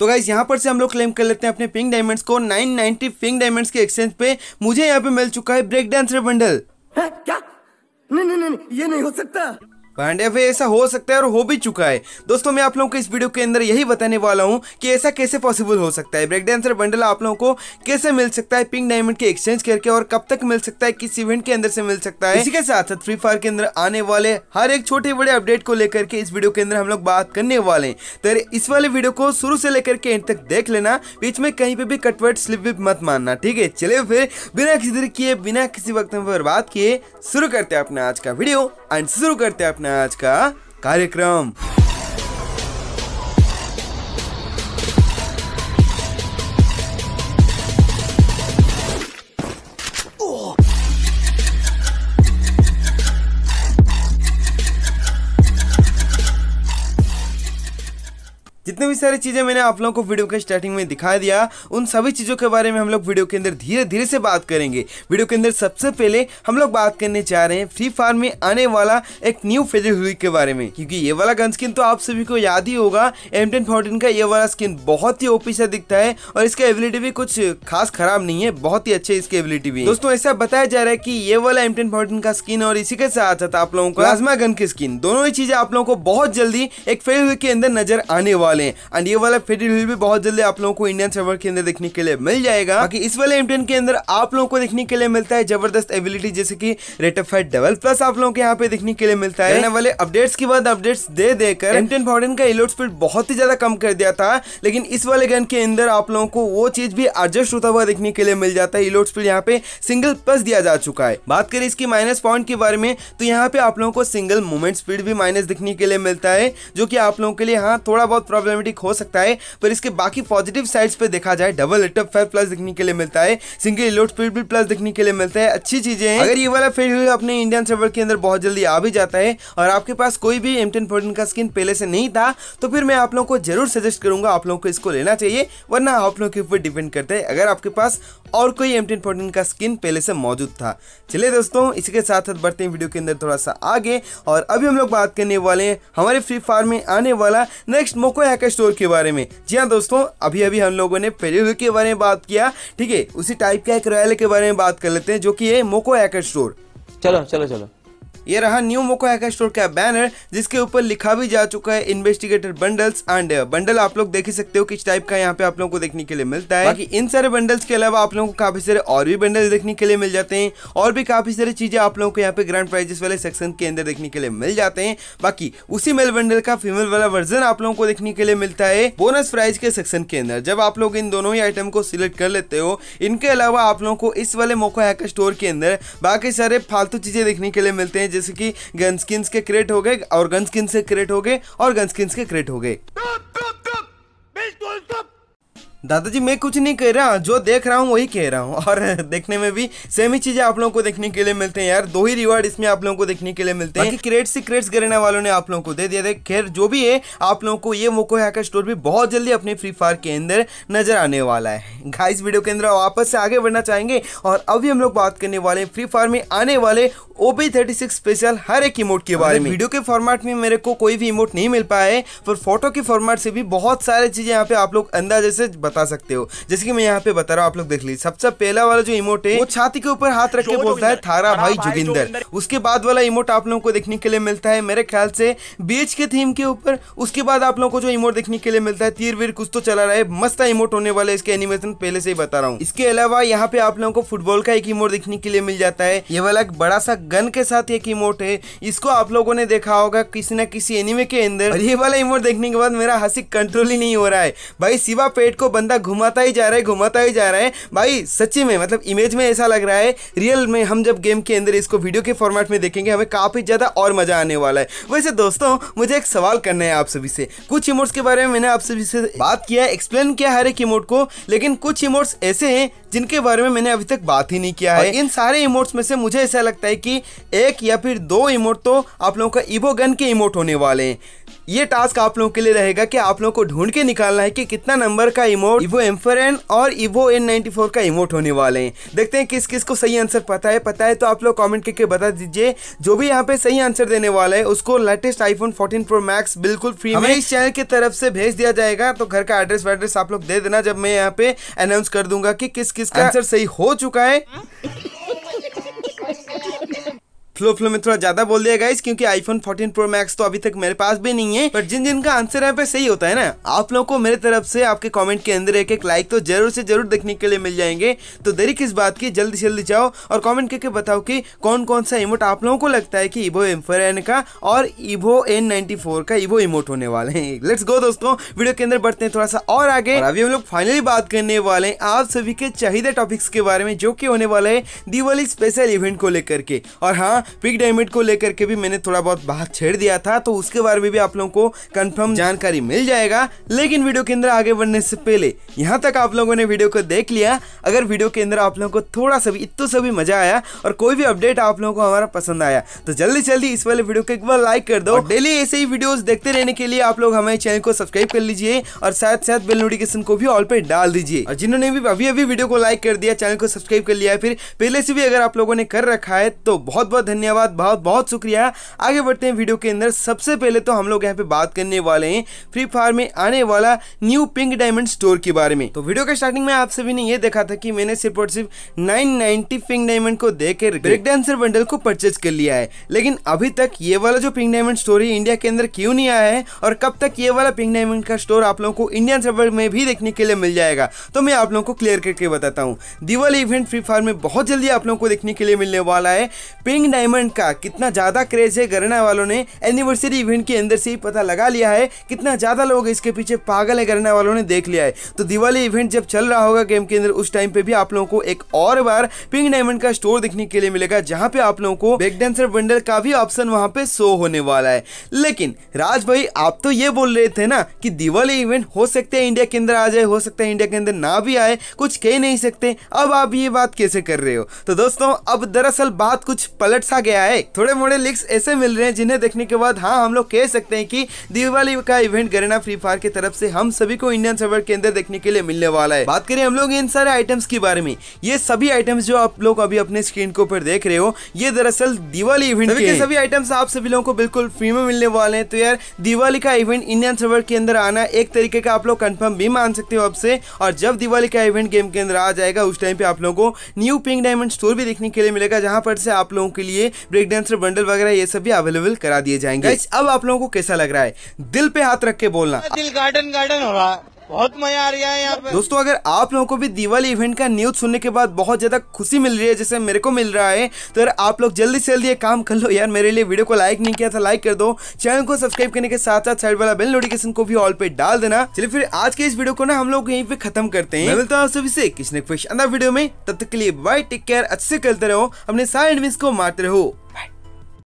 तो गाइज यहाँ पर से हम लोग क्लेम कर लेते हैं अपने पिंक डायमंड्स को 990 पिंक डायमंड्स के एक्सचेंज पे मुझे यहाँ पे मिल चुका है ब्रेक डांसर बंडल क्या नहीं नहीं नहीं ये नहीं हो सकता पांडे भाई ऐसा हो सकता है और हो भी चुका है दोस्तों मैं आप लोगों को इस वीडियो के अंदर यही बताने वाला हूँ कि ऐसा कैसे पॉसिबल हो सकता है ब्रेक डांसर बंडल आप लोगों को कैसे मिल सकता है पिंक डायमंड के एक्सचेंज करके और कब तक मिल सकता है किस इवेंट के अंदर से मिल सकता है इसी के साथ साथ फ्री फायर के अंदर आने वाले हर एक छोटे बड़े अपडेट को लेकर के इस वीडियो के अंदर हम लोग बात करने वाले तो इस वाले वीडियो को शुरू से लेकर के एंड तक देख लेना बीच में कहीं पे भी कटवर्ट स्लिप विप मत मानना ठीक है चलिए फिर बिना किसी देर किए बिना किसी वक्त हम बर्बाद किए शुरू करते हैं अपना आज का वीडियो एंड शुरू करते हैं अपना नाच का कार्यक्रम हुई सारी चीज़ें मैंने आप लोगों को वीडियो के स्टार्टिंग में दिखा दिया उन सभी चीज़ों के बारे में हम लोग वीडियो के अंदर धीरे धीरे से बात करेंगे वीडियो के अंदर सबसे पहले हम लोग बात करने जा रहे हैं फ्री फायर में आने वाला एक न्यू फेजर हुई के बारे में क्योंकि ये वाला गन स्किन तो आप सभी को याद ही होगा एम टेन का ये वाला स्किन बहुत ही ओपी सा दिखता है और इसका एबिलिटी भी कुछ खास खराब नहीं है बहुत ही अच्छे इसके एबिलिटी भी दोस्तों ऐसा बताया जा रहा है की ये वाला एम टेन का स्किन और इसी के साथ साथ आप लोगों को प्लाज्मा गन की स्किन दोनों ही चीजें आप लोगों को बहुत जल्दी एक फेज के अंदर नजर आने वाले हैं एंड ये वाला फेटी हिल भी बहुत जल्दी आप लोगों को इंडियन सर्वर के अंदर देखने के लिए मिल जाएगा बाकी इस वाले एम के अंदर आप लोगों को देखने के लिए मिलता है जबरदस्त एबिलिटी जैसे की rate of fire double plus आप लोगों को यहाँ पे देखने के लिए मिलता है वाले अपडेट्स के बाद अपडेट्स दे देकर एम टेन फॉरन का एलोड स्पीड बहुत ही ज्यादा कम कर दिया था लेकिन इस वाले गन के अंदर आप लोगों को वो चीज भी एडजस्ट होता हुआ देखने के लिए मिल जाता है एलोड स्पीड यहाँ पे सिंगल प्लस दिया जा चुका है बात करें इसकी माइनस पॉइंट के बारे में तो यहाँ पे आप लोगों को सिंगल मूवमेंट स्पीड भी माइनस दिखने के लिए मिलता है जो कि आप लोगों के लिए हाँ थोड़ा बहुत प्रॉब्लम प्रॉब्लमेटिक हो सकता है पर इसके बाकी पॉजिटिव साइड्स पर देखा जाए डबल एटअप फाइव प्लस देखने के लिए मिलता है सिंगल इलोट स्पीड भी प्लस देखने के लिए मिलता है अच्छी चीजें हैं अगर ये वाला फील्ड अपने इंडियन सर्वर के अंदर बहुत जल्दी आ भी जाता है और आपके पास कोई भी एम टेन का स्किन पहले से नहीं था तो फिर मैं आप लोगों को जरूर सजेस्ट करूंगा आप लोगों को इसको लेना चाहिए वरना आप लोगों के ऊपर डिपेंड करता है अगर आपके पास और कोई एम टेन का स्किन पहले से मौजूद था चलिए दोस्तों इसी के साथ साथ बढ़ते हैं वीडियो के अंदर थोड़ा सा आगे और अभी हम लोग बात करने वाले हैं हमारे फ्री फायर में आने वाला नेक्स्ट मोको हैकर स्टोर के बारे में जी हाँ दोस्तों अभी अभी हम लोगों ने पेरू के बारे में बात किया ठीक है उसी टाइप का एक रॉयल के बारे में बात कर लेते हैं जो कि है मोको एकर स्टोर चलो चलो चलो ये रहा न्यू मोको हैकर स्टोर का बैनर जिसके ऊपर लिखा भी जा चुका है इन्वेस्टिगेटर बंडल्स एंड बंडल आप लोग देख ही सकते हो किस टाइप का यहाँ पे आप लोगों को देखने के लिए मिलता है बाकी इन सारे बंडल्स के अलावा आप लोगों को काफी सारे और भी बंडल देखने के लिए मिल जाते हैं और भी काफी सारी चीजें आप लोगों को यहाँ पे ग्रैंड प्राइजेस वाले सेक्शन के अंदर देखने के लिए मिल जाते हैं बाकी उसी मेल बंडल का फीमेल वाला वर्जन आप लोगों को देखने के लिए मिलता है बोनस प्राइज के सेक्शन के अंदर जब आप लोग इन दोनों ही आइटम को सिलेक्ट कर लेते हो इनके अलावा आप लोगों को इस वाले मोको हैकर स्टोर के अंदर बाकी सारे फालतू चीजें देखने के लिए मिलते हैं जैसे कि गन स्किन्स के क्रेट हो गए और गन स्किन से क्रेट हो गए और गन स्किन्स के क्रेट हो गए दादाजी मैं कुछ नहीं कह रहा जो देख रहा हूँ वही कह रहा हूँ और देखने में भी सेम ही चीज़ें आप लोगों को देखने के लिए मिलते हैं यार दो ही रिवार्ड इसमें आप लोगों को देखने के लिए मिलते हैं क्रेट से क्रेट्स गिरने वालों ने आप लोगों को दे दिया था खैर जो भी है आप लोगों को ये मोको हैकर स्टोर भी बहुत जल्दी अपने फ्री फायर के अंदर नजर आने वाला है घाइस वीडियो के अंदर वापस से आगे बढ़ना चाहेंगे और अभी हम लोग बात करने वाले फ्री फायर में आने वाले ओबी थर्टी सिक्स स्पेशल हर एक इमोट के बारे में वीडियो के फॉर्मेट में मेरे को कोई भी इमोट नहीं मिल पाया है पर फोटो के फॉर्मेट से भी बहुत सारी चीज़ें यहाँ पे आप लोग अंदाजे से बता सकते हो जैसे कि मैं यहाँ पे बता रहा हूँ आप लोग देख लीजिए सबसे पहला वाला जो इमोट है वो छाती के ऊपर हाथ रख के बोलता है थारा भाई जोगिंदर उसके बाद वाला इमोट आप लोगों को देखने के लिए मिलता है मेरे ख्याल से बीच के थीम के ऊपर उसके बाद आप लोगों को जो इमोट देखने के लिए मिलता है तीर वीर कुछ तो चला रहा है मस्त इमोट होने वाला है इसके एनिमेशन पहले से ही बता रहा हूँ इसके अलावा यहाँ पे आप लोगों को फुटबॉल का एक इमोट देखने के लिए मिल जाता है ये वाला एक बड़ा सा गन के साथ एक इमोट है इसको आप लोगों ने देखा होगा किसी न किसी एनिमे के अंदर ये वाला इमोट देखने के बाद मेरा हंसी कंट्रोल ही नहीं हो रहा है भाई शिवा पेट को बंदा घुमाता ही जा रहा है घुमाता ही जा रहा है भाई सच्ची में मतलब इमेज में ऐसा लग रहा है रियल में हम जब गेम के अंदर इसको वीडियो के फॉर्मेट में देखेंगे हमें काफ़ी ज़्यादा और मज़ा आने वाला है वैसे दोस्तों मुझे एक सवाल करना है आप सभी से कुछ इमोट्स के बारे में मैंने आप सभी से बात किया एक्सप्लेन किया हर एक इमोट को लेकिन कुछ इमोट्स ऐसे हैं जिनके बारे में मैंने अभी तक बात ही नहीं किया है इन सारे इमोट्स में से मुझे ऐसा लगता है कि एक या फिर दो इमोट तो आप लोगों का इवो गन के इमोट होने वाले हैं ये टास्क आप लोगों के लिए रहेगा कि आप लोगों को ढूंढ के निकालना है कि कितना नंबर का इमोट इमोट इवो एम और इवो एन नाइनटी फोर का इमोट होने वाले हैं देखते हैं किस किस को सही आंसर पता है पता है तो आप लोग कमेंट करके बता दीजिए जो भी यहाँ पे सही आंसर देने वाला है उसको latest iPhone fourteen pro max बिल्कुल फ्री में इस चैनल की तरफ से भेज दिया जाएगा तो घर का एड्रेस वेड्रेस आप लोग दे देना जब मैं यहाँ पे अनाउंस कर दूंगा कि किस किस का आंसर सही हो चुका है हाँ। फ्लो फ्लो में थोड़ा ज्यादा बोल दिया गाइस क्योंकि आईफोन 14 प्रो मैक्स तो अभी तक मेरे पास भी नहीं है पर जिन जिन का आंसर है पे सही होता है ना आप लोगों को मेरे तरफ से आपके कमेंट के अंदर एक एक लाइक तो जरूर से जरूर देखने के लिए मिल जाएंगे तो देरी किस बात की जल्दी जल्दी जाओ और कॉमेंट करके बताओ की कौन कौन सा इमोट आप लोगों को लगता है की इवो एम का और इवो एन का इवो इमोट होने वाले हैं लेट्स गो दोस्तों वीडियो के अंदर बढ़ते हैं थोड़ा सा और आगे अभी हम लोग फाइनली बात करने वाले आप सभी के चाहिए टॉपिक्स के बारे में जो कि होने वाला है दिवाली स्पेशल इवेंट को लेकर के और हाँ पिक डायमंड को लेकर के भी मैंने थोड़ा बहुत बात छेड़ दिया था तो उसके बारे में भी आप लोगों को कंफर्म जानकारी मिल जाएगा लेकिन वीडियो के अंदर आगे बढ़ने से पहले यहाँ तक आप लोगों ने वीडियो को देख लिया अगर वीडियो के अंदर आप लोगों को थोड़ा सा भी इतना सा भी मजा आया और कोई भी अपडेट आप लोगों को हमारा पसंद आया तो जल्दी जल्दी इस वाले वीडियो को एक बार लाइक कर दो डेली ऐसे ही वीडियो देखते रहने के लिए आप लोग हमारे चैनल को सब्सक्राइब कर लीजिए और साथ साथ बेल नोटिफिकेशन को भी ऑल पर डाल दीजिए और जिन्होंने भी अभी अभी वीडियो को लाइक कर दिया चैनल को सब्सक्राइब कर लिया फिर पहले से भी अगर आप लोगों ने कर रखा है तो बहुत बहुत धन्यवाद बहुत बहुत शुक्रिया आगे बढ़ते हैं वीडियो के अंदर सबसे पहले तो हम लोग यहाँ पे बात करने वाले हैं फ्री फायर में आने वाला न्यू पिंक डायमंड स्टोर के बारे में तो वीडियो के स्टार्टिंग में आप सभी ने ये देखा था कि मैंने सिर्फ और सिर्फ नाइन पिंक डायमंड को देकर ब्रेक डांसर बंडल को परचेज कर लिया है लेकिन अभी तक ये वाला जो पिंक डायमंड स्टोर है इंडिया के अंदर क्यों नहीं आया है और कब तक ये वाला पिंक डायमंड का स्टोर आप लोगों को इंडियन सर्वर में भी देखने के लिए मिल जाएगा तो मैं आप लोगों को क्लियर करके बताता हूँ दिवाली इवेंट फ्री फायर में बहुत जल्दी आप लोगों को देखने के लिए मिलने वाला है पिंक डायमंड डायमंड का कितना ज़्यादा क्रेज है गरना वालों ने एनिवर्सरी इवेंट के अंदर से ही पता लगा लिया है कितना ज़्यादा लोग इसके पीछे पागल है गरना वालों ने देख लिया है तो दिवाली इवेंट जब चल रहा होगा गेम के अंदर उस टाइम पे भी आप लोगों को एक और बार पिंक डायमंड का स्टोर देखने के लिए मिलेगा जहाँ पे आप लोगों को बेग डांसर बंडल का भी ऑप्शन वहाँ पे शो होने वाला है लेकिन राज भाई आप तो ये बोल रहे थे ना कि दिवाली इवेंट हो सकते हैं इंडिया के अंदर आ जाए हो सकता है इंडिया के अंदर ना भी आए कुछ कह नहीं सकते अब आप ये बात कैसे कर रहे हो तो दोस्तों अब दरअसल बात कुछ पलट सा रखा गया है थोड़े मोड़े लिंक्स ऐसे मिल रहे हैं जिन्हें देखने के बाद हाँ हम लोग कह सकते हैं कि दिवाली का इवेंट गरेना फ्री फायर की तरफ से हम सभी को इंडियन सर्वर के अंदर देखने के लिए मिलने वाला है बात करें हम लोग इन सारे आइटम्स के बारे में ये सभी आइटम्स जो आप लोग अभी अपने स्क्रीन के ऊपर देख रहे हो ये दरअसल दिवाली इवेंट के सभी आइटम्स आप सभी लोगों को बिल्कुल फ्री में मिलने वाले हैं तो यार दिवाली का इवेंट इंडियन सर्वर के अंदर आना एक तरीके का आप लोग कंफर्म भी मान सकते हो आपसे और जब दिवाली का इवेंट गेम के अंदर आ जाएगा उस टाइम पे आप लोगों को न्यू पिंक डायमंड स्टोर भी देखने के लिए मिलेगा जहां पर से आप लोगों के लिए ब्रेक डांसर बंडल वगैरह ये सब भी अवेलेबल करा दिए जाएंगे अब आप लोगों को कैसा लग रहा है दिल पे हाथ रख के बोलना दिल गार्डन गार्डन हो रहा है बहुत मजा आ रहा है यहाँ पे दोस्तों अगर आप लोगों को भी दिवाली इवेंट का न्यूज सुनने के बाद बहुत ज्यादा खुशी मिल रही है जैसे मेरे को मिल रहा है तो यार आप लोग जल्दी से जल्दी काम कर लो यार मेरे लिए वीडियो को लाइक नहीं किया था लाइक कर दो चैनल को सब्सक्राइब करने के साथ साथ साइड वाला बेल नोटिफिकेशन को भी ऑल पे डाल देना चलिए फिर आज के इस वीडियो को ना हम लोग यही पे खत्म करते हैं मिलता हूँ सभी से किसी अंदर वीडियो में तब तक के लिए बाय टेक केयर अच्छे से करते रहो अपने सारे को मारते रहो बाय